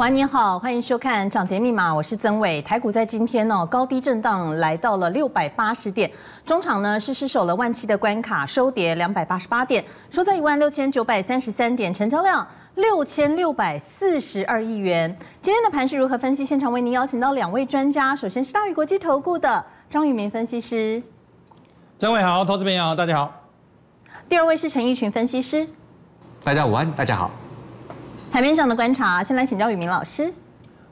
晚安，你好，欢迎收看《涨跌密码》，我是曾伟。台股在今天哦，高低震荡来到了六百八十点，中场呢是失守了万七的关卡，收跌两百八十八点，收在一万六千九百三十三点，成交量六千六百四十二亿元。今天的盘是如何分析？现场为您邀请到两位专家，首先是大宇国际投顾的张宇明分析师，曾伟好，投资朋友大家好。第二位是陈奕群分析师，大家午安，大家好。台面上的观察，先来请教宇明老师。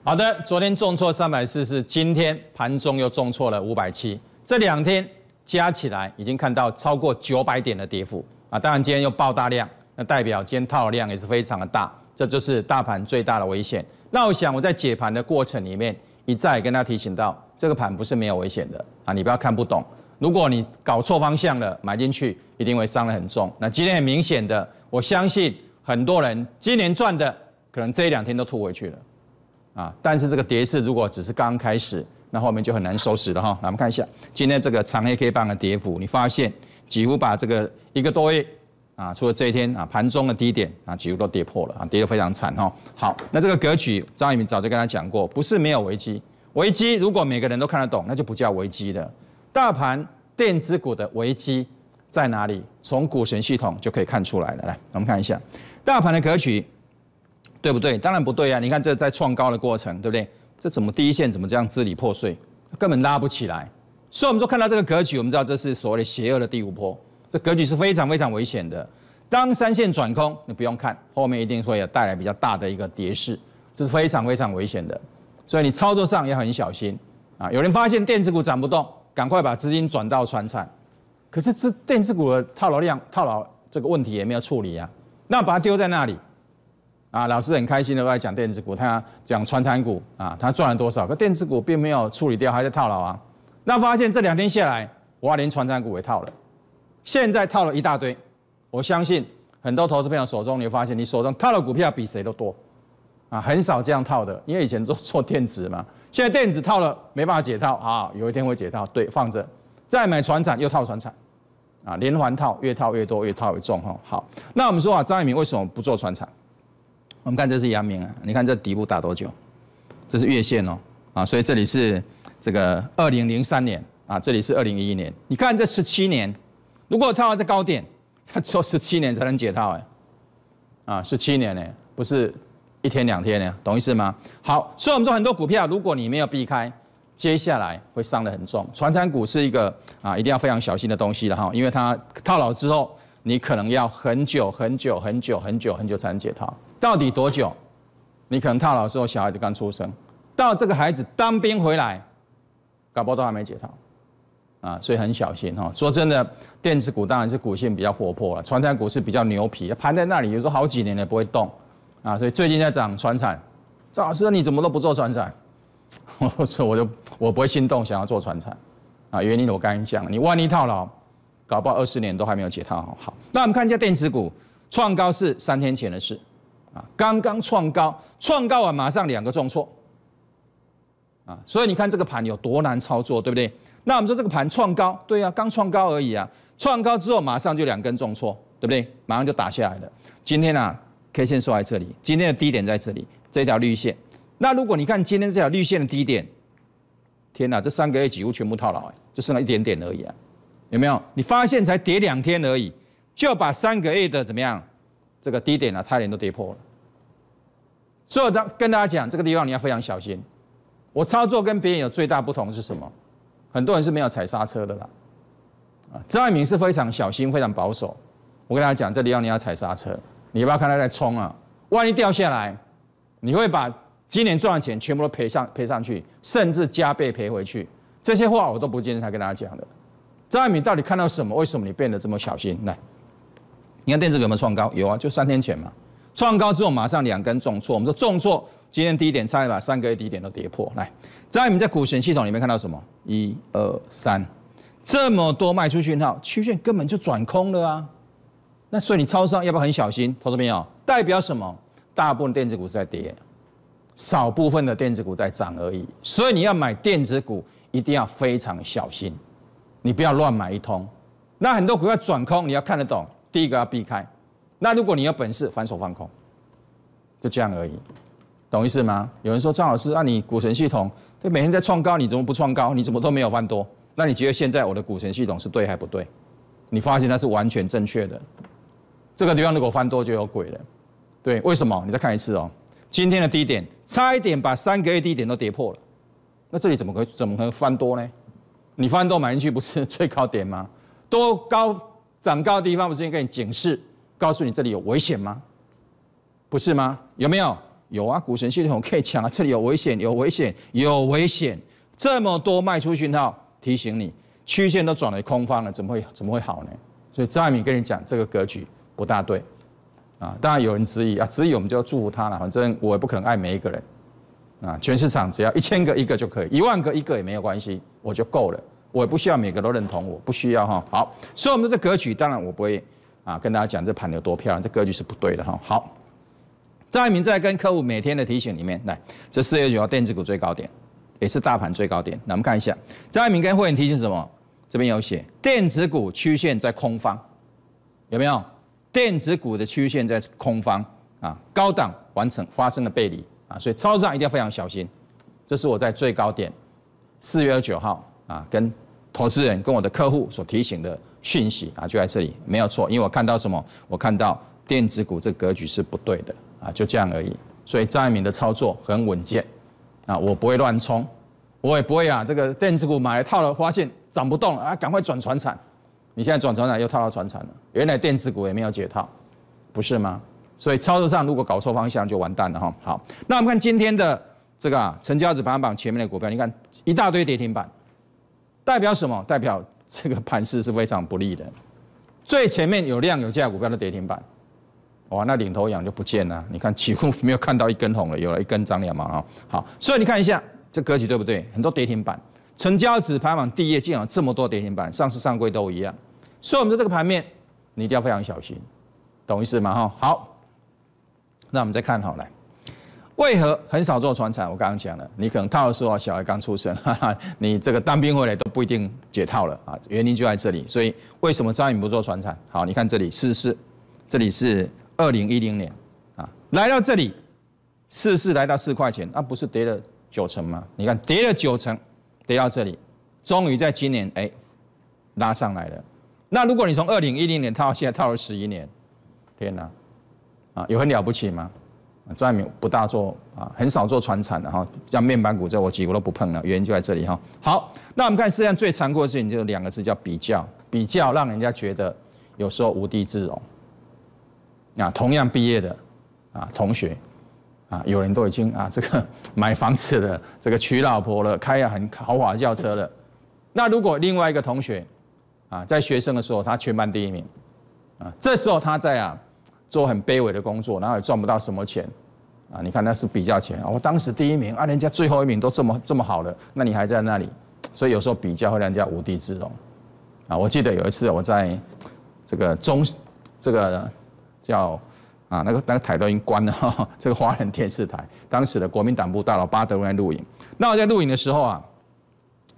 好的，昨天重挫三百四，是今天盘中又重挫了五百七，这两天加起来已经看到超过九百点的跌幅啊！当然今天又爆大量，那代表今天套量也是非常的大，这就是大盘最大的危险。那我想我在解盘的过程里面一再跟他提醒到，这个盘不是没有危险的啊！你不要看不懂，如果你搞错方向了，买进去一定会伤的很重。那今天很明显的，我相信。很多人今年赚的，可能这一两天都吐回去了，啊！但是这个跌势如果只是刚开始，那后面就很难收拾了哈。来，我们看一下今天这个长 A K 棒的跌幅，你发现几乎把这个一个多月啊，除了这一天啊盘中的低点啊，几乎都跌破了啊，跌得非常惨哈。好，那这个格局，张宇敏早就跟他讲过，不是没有危机，危机如果每个人都看得懂，那就不叫危机了。大盘电子股的危机在哪里？从股神系统就可以看出来了。来，我们看一下。大盘的格局对不对？当然不对啊！你看这在创高的过程，对不对？这怎么第一线怎么这样支离破碎，根本拉不起来。所以，我们说看到这个格局，我们知道这是所谓的邪恶的第五波，这格局是非常非常危险的。当三线转空，你不用看，后面一定会有带来比较大的一个跌势，这是非常非常危险的。所以，你操作上也很小心啊！有人发现电子股涨不动，赶快把资金转到船产。可是这电子股的套牢量、套牢这个问题也没有处理啊，那把它丢在那里，啊，老师很开心的在讲电子股，他讲船产股啊，他赚了多少？可电子股并没有处理掉，还在套牢啊。那发现这两天下来，我还连船产股也套了，现在套了一大堆。我相信很多投资朋友手中，你会发现你手中套的股票比谁都多，啊，很少这样套的，因为以前做做电子嘛，现在电子套了没办法解套啊，有一天会解套，对，放着，再买船产又套船产。啊，连环套越套越多，越套越重哈。好，那我们说啊，张亚民为什么不做船厂？我们看这是阳明啊，你看这底部打多久？这是月线哦，啊，所以这里是这个二零零三年啊，这里是二零一一年。你看这十七年，如果套到这高点，要做十七年才能解套哎，啊，十七年呢，不是一天两天呢，懂意思吗？好，所以我们说很多股票，如果你没有避开。接下来会伤得很重，传产股是一个啊，一定要非常小心的东西了哈，因为它套牢之后，你可能要很久很久很久很久很久才能解套，到底多久？你可能套牢之后，小孩子刚出生，到这个孩子当兵回来，搞不都还没解套啊，所以很小心哈。说真的，电子股当然是股性比较活泼了，船产股是比较牛皮，盘在那里有时候好几年了不会动啊，所以最近在涨船产。赵老师你怎么都不做船产？我我我就我不会心动想要做船产，啊，原因我刚刚讲，你万一套牢，搞不好二十年都还没有解套。好，那我们看一下电子股创高是三天前的事，啊，刚刚创高，创高啊马上两个重挫，啊，所以你看这个盘有多难操作，对不对？那我们说这个盘创高，对啊，刚创高而已啊，创高之后马上就两根重挫，对不对？马上就打下来了。今天啊，K 线收在这里，今天的低点在这里，这条绿线。那如果你看今天这条绿线的低点，天哪，这三个 A 几乎全部套牢哎，就剩了一点点而已啊，有没有？你发现才跌两天而已，就把三个 A 的怎么样，这个低点啊，差点都跌破了。所以，他跟大家讲，这个地方你要非常小心。我操作跟别人有最大不同是什么？很多人是没有踩刹车的啦，啊，张爱民是非常小心、非常保守。我跟大家讲，这里要你要踩刹车，你不要看他在冲啊，万一掉下来，你会把。今年赚的钱全部都赔上赔上去，甚至加倍赔回去，这些话我都不建议他跟大家讲的。张爱敏到底看到什么？为什么你变得这么小心？来，你看电子股有没有创高？有啊，就三天前嘛。创高之后马上两根重挫，我们说重挫，今天低点差点把三个低点都跌破。来，张爱敏在股神系统里面看到什么？一二三，这么多卖出讯号，曲线根本就转空了啊。那所以你超商要不要很小心？投资朋友，代表什么？大部分电子股在跌。少部分的电子股在涨而已，所以你要买电子股一定要非常小心，你不要乱买一通。那很多股票转空，你要看得懂，第一个要避开。那如果你有本事，反手放空，就这样而已，懂意思吗？有人说张老师，那你股神系统它每天在创高，你怎么不创高？你怎么都没有翻多？那你觉得现在我的股神系统是对还不对？你发现它是完全正确的。这个地方如果翻多就有鬼了，对，为什么？你再看一次哦。今天的低点差一点把三个 A 低点都跌破了，那这里怎么可怎么可能翻多呢？你翻多买进去不是最高点吗？多高涨高的地方不是应该警示，告诉你这里有危险吗？不是吗？有没有？有啊，股神系统可以抢啊，这里有危险，有危险，有危险，这么多卖出讯号提醒你，曲线都转为空方了，怎么会怎么会好呢？所以张爱敏跟你讲，这个格局不大对。啊，当然有人质疑啊，质疑我们就要祝福他了。反正我也不可能爱每一个人，啊，全市场只要一千个一个就可以，一万个一个也没有关系，我就够了，我也不需要每个都认同，我不需要哈。好，所以我们的这格局，当然我不会啊，跟大家讲这盘有多漂亮，这格局是不对的哈。好，张一鸣在跟客户每天的提醒里面来，这四月九号电子股最高点，也是大盘最高点。那我们看一下，张一鸣跟会员提醒什么？这边有写电子股曲线在空方，有没有？电子股的曲线在空方啊，高档完成发生了背离啊，所以操作上一定要非常小心。这是我在最高点四月二九号啊，跟投资人跟我的客户所提醒的讯息啊，就在这里没有错，因为我看到什么？我看到电子股这格局是不对的啊，就这样而已。所以张一鸣的操作很稳健啊，我不会乱冲，我也不会啊，这个电子股买了套了，发现涨不动啊，赶快转船产。你现在转船厂又套到船产了，原来电子股也没有解套，不是吗？所以操作上如果搞错方向就完蛋了哈。好，那我们看今天的这个成交指排行榜前面的股票，你看一大堆跌停板，代表什么？代表这个盘势是非常不利的。最前面有量有价股票的跌停板，哇，那领头羊就不见了。你看几乎没有看到一根红了，有了一根涨两毛啊。好，所以你看一下这格局对不对？很多跌停板，成交指排行榜第一，竟然这么多跌停板，上市上柜都一样。所以，我们的这个盘面，你一定要非常小心，懂意思吗？哈，好，那我们再看好来，为何很少做船产？我刚刚讲了，你可能套的时候小孩刚出生，哈哈，你这个当兵回来都不一定解套了啊。原因就在这里。所以，为什么张颖不做船产？好，你看这里四四，这里是二零一零年啊，来到这里四四来到四块钱，那不是跌了九成吗？你看跌了九成，跌到这里，终于在今年哎拉上来了。那如果你从二零一零年套到现在套了十一年，天哪，啊，有很了不起吗？在爱民不大做啊，很少做船产的哈，像面板股这我几乎都不碰了，原因就在这里哈。好，那我们看世界上最残酷的事情就是两个字叫比较，比较让人家觉得有时候无地自容。啊，同样毕业的啊同学啊，有人都已经啊这个 买房子了，这个娶老婆了，开了很豪华轿车了。那如果另外一个同学，啊，在学生的时候，他全班第一名，啊，这时候他在啊，做很卑微的工作，然后也赚不到什么钱，啊，你看那是比较钱。我当时第一名，啊，人家最后一名都这么这么好了，那你还在那里？所以有时候比较会让人家无地自容，啊，我记得有一次我在这个中这个叫啊那个那个台都已经关了，哈，这个华人电视台，当时的国民党部大佬巴德瑞在录影，那我在录影的时候啊，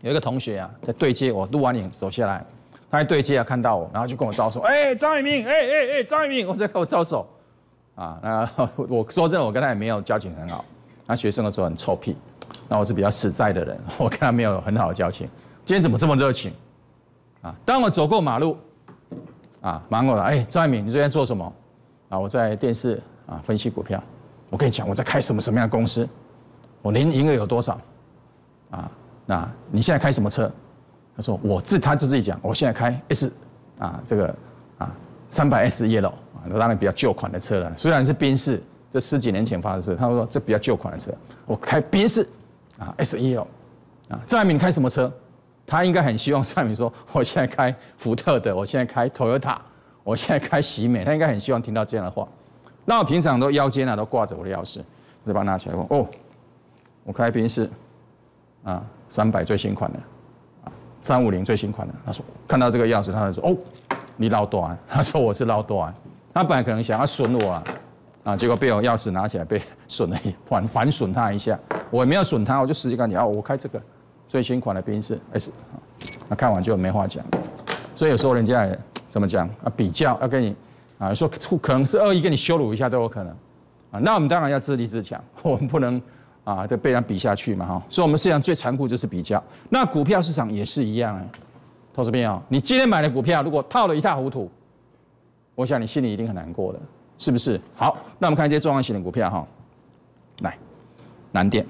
有一个同学啊在对接我，录完影走下来。他对接啊，看到我，然后就跟我招手，哎，张一明，哎哎哎，张一明，我在跟我招手，啊，那 我说真的，我跟他也没有交情很好。他学生的时候很臭屁，那我是比较实在的人，我跟他没有很好的交情。今天怎么这么热情？啊，当我走过马路，啊，忙我了，哎，张一明，你昨天做什么？啊，我在电视啊分析股票，我跟你讲，我在开什么什么样的公司，我年营业额有多少？啊，那你现在开什么车？他说，我自他就自己讲，我现在开 S，啊，这个啊，三百 S Yellow，啊，当然比较旧款的车了。虽然是宾士，这十几年前发的车。他说这比较旧款的车，我开宾士，啊，S Yellow，啊，赵爱敏开什么车？他应该很希望张爱敏说，我现在开福特的，我现在开 Toyota，我现在开喜美，他应该很希望听到这样的话。那我平常都腰间啊都挂着我的钥匙，我就把它拿起来问哦，我开宾士，啊，三百最新款的。三五零最新款的，他说看到这个钥匙，他就说哦，你捞多 他说我是捞多他本来可能想要损我啊，啊，结果被我钥匙拿起来被损了一反反损他一下，我也没有损他，我就际告诉你啊，我开这个最新款的宾士 S，那看完就没话讲，所以有时候人家怎么讲啊比较要跟你啊说可能是恶意跟你羞辱一下都有可能啊，那我们当然要自立自强，我们不能。啊，这被人比下去嘛哈，所以我们市场最残酷就是比较。那股票市场也是一样啊，投资朋友，你今天买的股票如果套得一塌糊涂，我想你心里一定很难过的，是不是？好，那我们看一些重要型的股票哈，来，难点，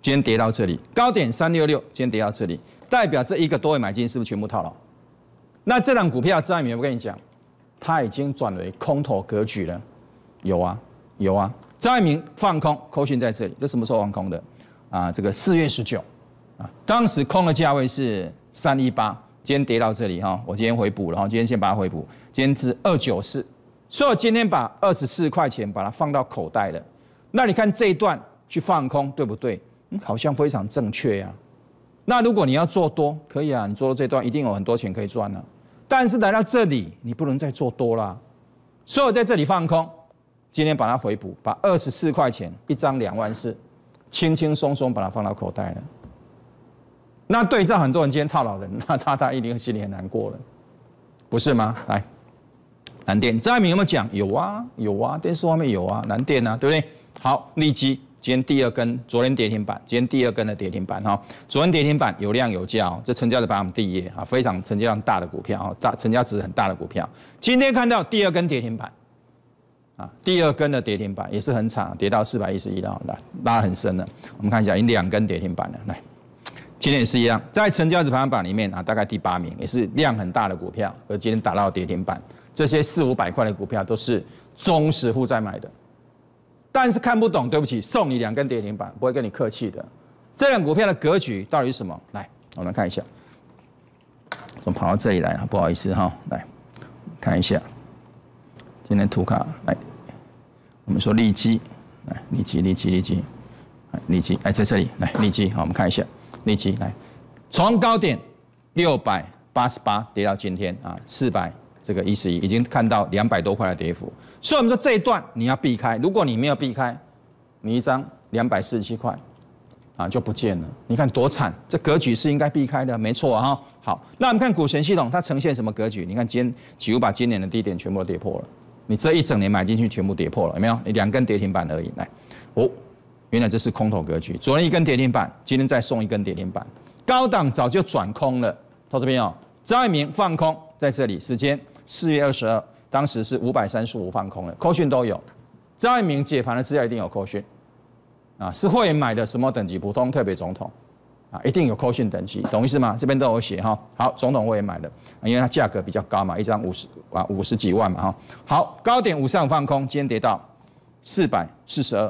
今天跌到这里，高点三六六，今天跌到这里，代表这一个多位买进是不是全部套牢？那这档股票张爱面，我跟你讲，它已经转为空头格局了，有啊，有啊。张一民放空扣讯在这里，这什么时候放空的？啊，这个四月十九，啊，当时空的价位是三一八，今天跌到这里哈，我今天回补了，哈，今天先把它回补，今天是二九四，所以我今天把二十四块钱把它放到口袋了。那你看这一段去放空对不对？嗯，好像非常正确呀。那如果你要做多，可以啊，你做到这段一定有很多钱可以赚了。但是来到这里，你不能再做多了，所以我在这里放空。今天把它回补，把二十四块钱一张两万四，轻轻松松把它放到口袋了。那对照很多人今天套牢人，那他他一定心里很难过了，不是吗？来，蓝电张爱民有没有讲？有啊有啊，电视画面有啊，蓝电啊，对不对？好，利基今天第二根，昨天跌停板，今天第二根的跌停板哈，昨天跌停板有量有价哦，这成交的排行榜第一啊，非常成交量大的股票啊，大成交值很大的股票，今天看到第二根跌停板。第二根的跌停板也是很惨，跌到四百一十一了，来拉很深了。我们看一下，有两根跌停板了。来，今天也是一样，在成交值排行榜里面啊，大概第八名，也是量很大的股票，而今天打到跌停板，这些四五百块的股票都是中实户在买的，但是看不懂，对不起，送你两根跌停板，不会跟你客气的。这两股票的格局到底是什么？来，我们看一下，我跑到这里来了，不好意思哈，来看一下，今天图卡来。我们说利基，来利基利基利基，利基，来在这里，来利基，好，我们看一下利基，来，从高点六百八十八跌到今天啊四百这个一十一，已经看到两百多块的跌幅，所以我们说这一段你要避开，如果你没有避开，你一张两百四十七块，啊就不见了，你看多惨，这格局是应该避开的，没错哈。好，那我们看股权系统它呈现什么格局？你看今几乎把今年的低点全部都跌破了。你这一整年买进去，全部跌破了，有没有？你两根跌停板而已，来，哦，原来这是空头格局。昨天一根跌停板，今天再送一根跌停板，高档早就转空了。投资朋友，张一鸣放空在这里，时间四月二十二，当时是五百三十五放空了，扣讯都有。张一鸣解盘的资料一定有扣讯，啊，是会员买的什么等级？普通、特别、总统。啊，一定有扣信等级，懂意思吗？这边都有写哈。好，总统我也买了，因为它价格比较高嘛，一张五十啊，五十几万嘛哈。好，高点五上放空，今天跌到四百四十二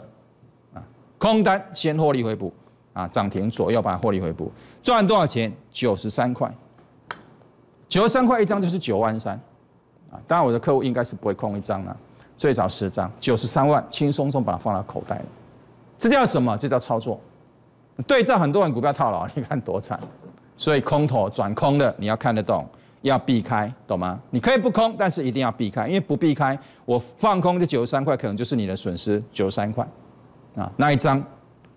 啊，空单先获利回补啊，涨停左右把获利回补，赚多少钱？九十三块，九十三块一张就是九万三啊。当然我的客户应该是不会空一张啦，最少十张，九十三万，轻松松把它放到口袋了。这叫什么？这叫操作。对照很多人股票套牢，你看多惨，所以空头转空的你要看得懂，要避开，懂吗？你可以不空，但是一定要避开，因为不避开，我放空这九十三块可能就是你的损失九十三块，啊，那一张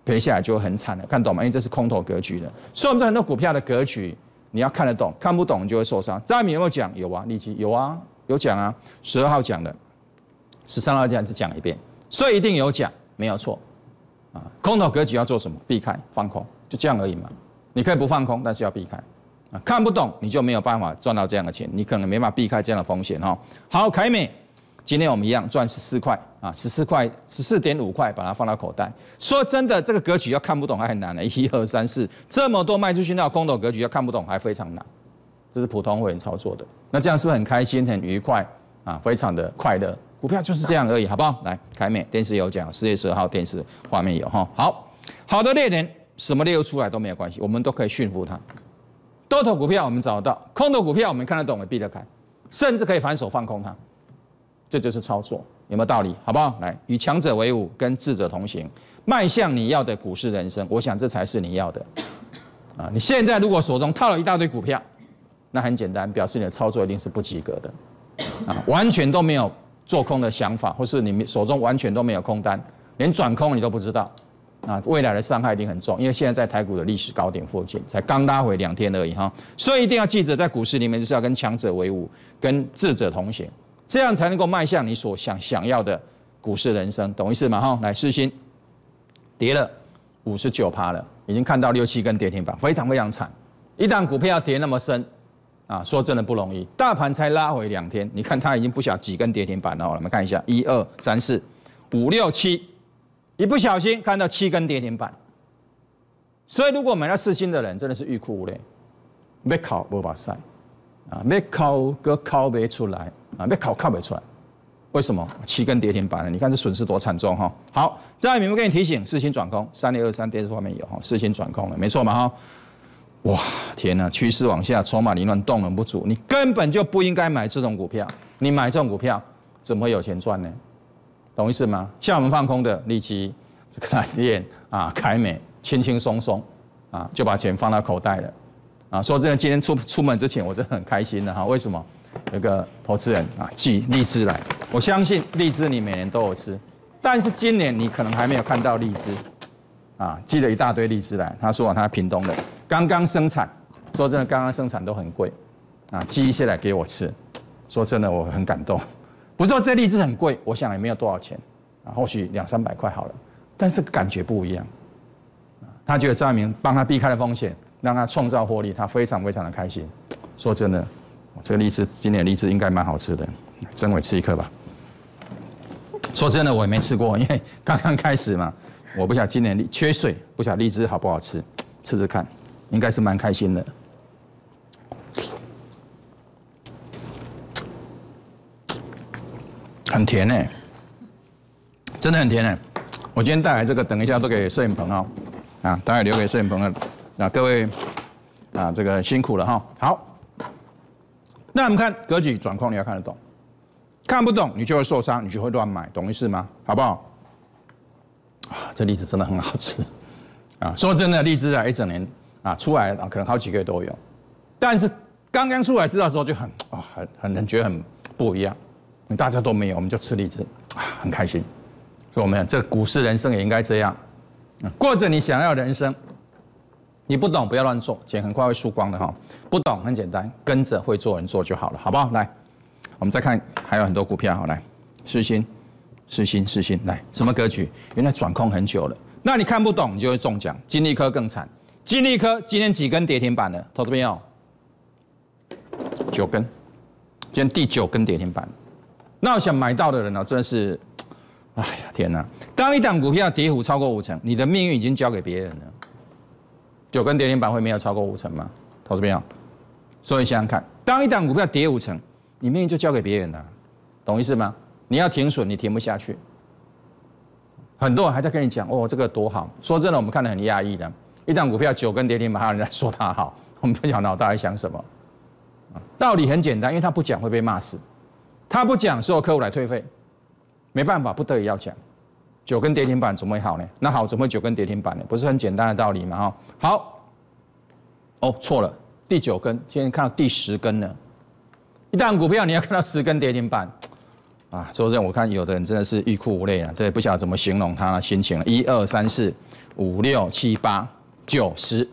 赔下来就很惨了，看懂吗？因为这是空头格局的，所以我们这很多股票的格局你要看得懂，看不懂就会受伤。张一有没有讲？有啊，立即有啊，有讲啊，十二号讲的，十三号讲再讲一遍，所以一定有讲，没有错。啊，空头格局要做什么？避开放空，就这样而已嘛。你可以不放空，但是要避开。啊，看不懂你就没有办法赚到这样的钱，你可能没法避开这样的风险哈。好，凯美，今天我们一样赚十四块啊，十四块十四点五块把它放到口袋。说真的，这个格局要看不懂还很难呢。一二三四，这么多卖出去，那空头格局要看不懂还非常难。这是普通会员操作的，那这样是不是很开心很愉快啊？非常的快乐。股票就是这样而已，好不好？来，凯美电视有讲，四月十二号电视画面有哈。好好的猎人，什么猎物出来都没有关系，我们都可以驯服它。多头股票我们找到，空头股票我们看得懂的避得开，甚至可以反手放空它，这就是操作，有没有道理？好不好？来，与强者为伍，跟智者同行，迈向你要的股市人生，我想这才是你要的。啊，你现在如果手中套了一大堆股票，那很简单，表示你的操作一定是不及格的，啊，完全都没有。做空的想法，或是你手中完全都没有空单，连转空你都不知道，啊，未来的伤害一定很重，因为现在在台股的历史高点附近，才刚拉回两天而已哈，所以一定要记着，在股市里面就是要跟强者为伍，跟智者同行，这样才能够迈向你所想想要的股市人生，懂意思吗？哈，来，试新跌了五十九趴了，已经看到六七根跌停板，非常非常惨，一旦股票要跌那么深。啊，说真的不容易，大盘才拉回两天，你看它已经不小几根跌停板了。我们看一下，一二三四五六七，一不小心看到七根跌停板。所以，如果买了四星的人，真的是欲哭无泪。没考博把塞，啊，没考个考别出来，啊，没考考别出来，为什么七根跌停板？你看这损失多惨重哈。好，张宇明，不给你提醒，四星转空，三零二三电视画面有哈，试新转空了，没错嘛哈。哇，天呐，趋势往下，筹码凌乱，动能不足，你根本就不应该买这种股票。你买这种股票，怎么会有钱赚呢？懂意思吗？像我们放空的利奇、这个电啊、凯美，轻轻松松啊就把钱放到口袋了。啊，说真的，今天出出门之前我真的很开心的哈。为什么？有个投资人啊寄荔枝来，我相信荔枝你每年都有吃，但是今年你可能还没有看到荔枝。啊，寄了一大堆荔枝来，他说他屏东的，刚刚生产，说真的，刚刚生产都很贵，啊，寄一些来给我吃，说真的，我很感动，不说这荔枝很贵，我想也没有多少钱，啊，或许两三百块好了，但是感觉不一样，啊，他觉得张明帮他避开了风险，让他创造获利，他非常非常的开心，说真的，这个荔枝今年荔枝应该蛮好吃的，真伟吃一颗吧，说真的我也没吃过，因为刚刚开始嘛。我不想今年缺水，不想荔枝好不好吃，吃吃看，应该是蛮开心的，很甜呢，真的很甜呢。我今天带来这个，等一下都给摄影棚哦，啊，当然留给摄影棚的，那各位啊，这个辛苦了哈。好，那我们看格局转控，你要看得懂，看不懂你就会受伤，你就会乱买，懂意思吗？好不好？这荔枝真的很好吃，啊，说真的，荔枝啊，一整年啊，出来啊，可能好几个月都有，但是刚刚出来吃的时候就很啊，很很觉得很不一样，大家都没有，我们就吃荔枝，很开心，所以我们这股市人生也应该这样，过着你想要的人生，你不懂不要乱做，钱很快会输光的哈，不懂很简单，跟着会做人做就好了，好不好？来，我们再看还有很多股票，来，事先。是心是心，来什么歌曲？原来转空很久了。那你看不懂，你就会中奖。金立科更惨，金立科今天几根跌停板了？投资朋友，九根，今天第九根跌停板。那我想买到的人呢？真的是，哎呀天哪！当一档股票跌幅超过五成，你的命运已经交给别人了。九根跌停板会没有超过五成吗？投资朋友，所以想想看，当一档股票跌五成，你命运就交给别人了，懂意思吗？你要停损，你停不下去。很多人还在跟你讲：“哦，这个多好。”说真的，我们看得很压抑的。一旦股票九根跌停板，还有人在说它好，我们不晓得袋大在想什么。道理很简单，因为他不讲会被骂死。他不讲，所有客户来退费，没办法，不得已要讲。九根跌停板怎么会好呢？那好，怎么九根跌停板呢？不是很简单的道理嘛？哈，好。哦，错了，第九根，今天看到第十根了。一旦股票你要看到十根跌停板。啊，说这我看有的人真的是欲哭无泪啊，这也不晓得怎么形容他心情了。一二三四五六七八九十，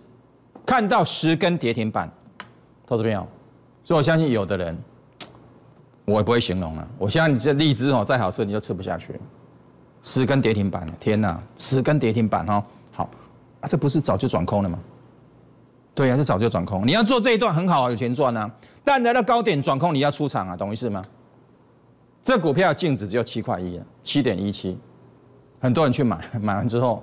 看到十根跌停板，投资朋友，所以我相信有的人，我也不会形容了。我相信你这荔枝哦再好吃，你都吃不下去。十根跌停板，天哪，十根跌停板哈，好啊，这不是早就转空了吗？对呀，这早就转空。你要做这一段很好，有钱赚啊。但来到高点转空，你要出场啊，懂意思吗？这股票净值只有七块一七点一七，很多人去买，买完之后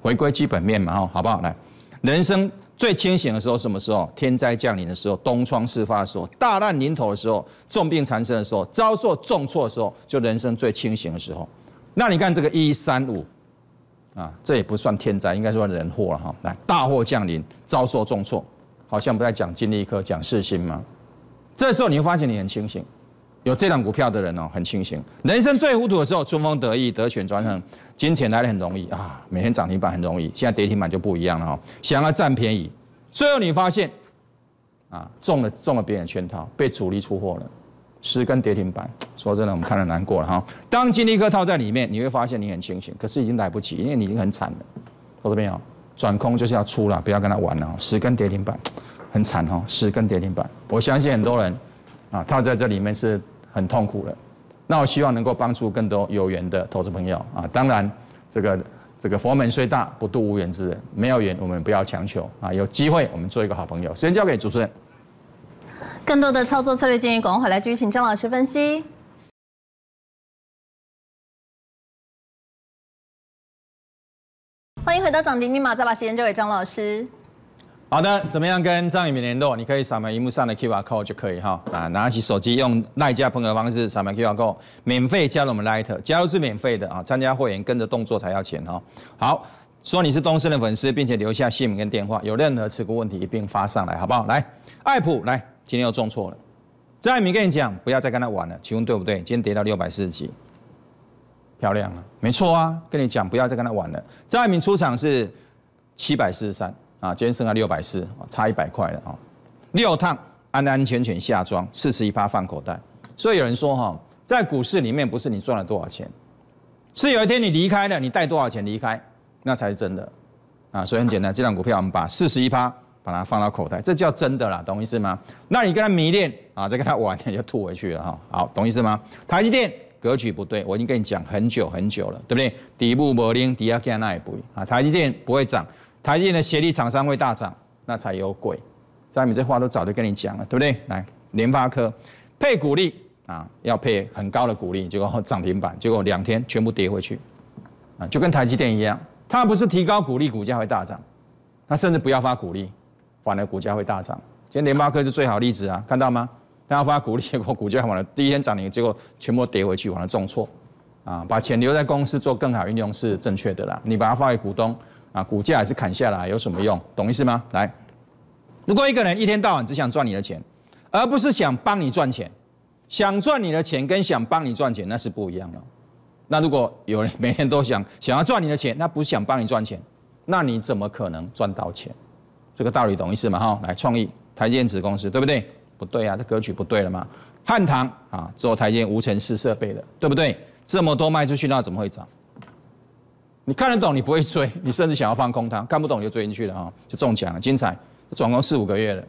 回归基本面嘛，哦，好不好？来，人生最清醒的时候什么时候？天灾降临的时候，东窗事发的时候，大难临头的时候，重病缠身的时候，遭受重挫的时候，就人生最清醒的时候。那你看这个一三五啊，这也不算天灾，应该说人祸了哈。来，大祸降临，遭受重挫，好像不在讲经历科，讲世心吗？这时候你会发现你很清醒。有这档股票的人哦，很清醒。人生最糊涂的时候，春风得意，得选转成，金钱来的很容易啊，每天涨停板很容易。现在跌停板就不一样了哦，想要占便宜，最后你发现，啊，中了中了别人的圈套，被主力出货了，十根跌停板。说真的，我们看了难过了哈。当金历一套在里面，你会发现你很清醒，可是已经来不及，因为你已经很惨了。我这边哦，转空就是要出了，不要跟他玩了。十根跌停板，很惨哦，十根跌停板。我相信很多人。啊，套在这里面是很痛苦的。那我希望能够帮助更多有缘的投资朋友啊。当然，这个这个佛门虽大，不度无缘之人，没有缘，我们不要强求啊。有机会，我们做一个好朋友。时间交给主持人。更多的操作策略建议，赶快来继续请张老师分析。欢迎回到涨停密码，再把时间交给张老师。好的，怎么样跟张爱民联络？你可以扫描荧幕上的 QR code 就可以哈。啊，拿起手机用家朋友的方式扫描 QR code，免费加入我们 Light，加入是免费的啊，参加会员跟着动作才要钱哈。好，说你是东森的粉丝，并且留下姓名跟电话，有任何持股问题一并发上来，好不好？来，爱普来，今天又中错了。张爱民跟你讲，不要再跟他玩了，请问对不对？今天跌到六百四十几，漂亮啊没错啊。跟你讲，不要再跟他玩了。张爱民出场是七百四十三。啊，今天剩下六百四，差一百块了啊。六趟安安全全下庄，四十一趴放口袋。所以有人说哈，在股市里面不是你赚了多少钱，是有一天你离开了，你带多少钱离开，那才是真的。啊，所以很简单，这档股票我们把四十一趴把它放到口袋，这叫真的啦，懂意思吗？那你跟他迷恋啊，再跟他玩，你就吐回去了哈。好，懂意思吗？台积电格局不对，我已经跟你讲很久很久了，对不对？底部磨拎，底下看那也不啊。台积电不会涨。台积电的协力厂商会大涨，那才有鬼。张敏这话都早就跟你讲了，对不对？来，联发科配股利啊，要配很高的股利，结果涨停板，结果两天全部跌回去啊，就跟台积电一样。它不是提高股利，股价会大涨，它甚至不要发股利，反而股价会大涨。今天联发科是最好例子啊，看到吗？它要发股利，结果股价完了，第一天涨停，结果全部跌回去，反而重挫啊。把钱留在公司做更好运用是正确的啦，你把它发给股东。啊，股价还是砍下来有什么用？懂意思吗？来，如果一个人一天到晚只想赚你的钱，而不是想帮你赚钱，想赚你的钱跟想帮你赚钱那是不一样的。那如果有人每天都想想要赚你的钱，那不想帮你赚钱，那你怎么可能赚到钱？这个道理懂意思吗？哈，来，创意台建子公司对不对？不对啊，这歌曲不对了嘛。汉唐啊，做台建无尘室设备的，对不对？这么多卖出去，那怎么会涨？你看得懂，你不会追，你甚至想要放空它。看不懂就追进去了哈，就中奖了，精彩！转工四五个月了，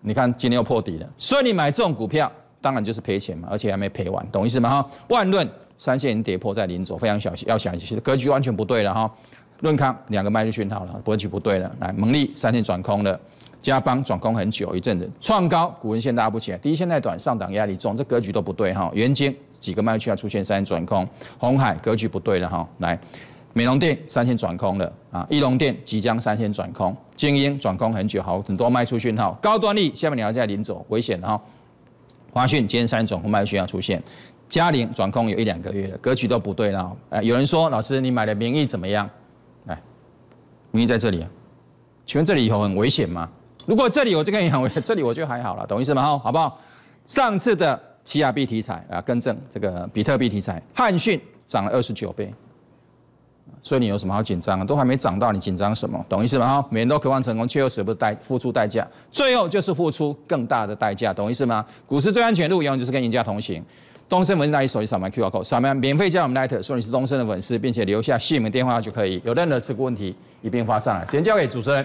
你看今天又破底了。所以你买这种股票，当然就是赔钱嘛，而且还没赔完，懂意思吗？哈，万润三线已跌破在临走，非常小心，要小心。格局完全不对了哈。润康两个卖出去好了，格局不对了。来，蒙力三线转空了，加邦转空很久一阵子，创高股文线拉不起来，第一线太短，上档压力重，这格局都不对哈。元晶几个卖出要出现三线转空，红海格局不对了哈。来。美容店三线转空了啊！易龙店即将三线转空，精英转空很久，好很多卖出讯号。高端力下面你要在临走危险哈。华讯今天三千转空卖讯号出现，嘉玲转空有一两个月了，格局都不对了。哎，有人说老师你买的名义怎么样？来，名义在这里，请问这里以后很危险吗？如果这里我这个银行，这里我就还好了，懂意思吗？哈，好不好？上次的奇亚币题材啊，更正这个比特币题材，汉讯涨了二十九倍。所以你有什么好紧张的？都还没涨到，你紧张什么？懂意思吗？哈！每人都渴望成功，却又舍不得代付出代价，最后就是付出更大的代价。懂意思吗？股市最安全路，永远就是跟赢家同行。东森文大一手机扫描 QR Code，扫描免费加我们 l i t e 说你是东森的粉丝，并且留下姓名电话号就可以。有任何持股问题，一并发上来。先交给主持人。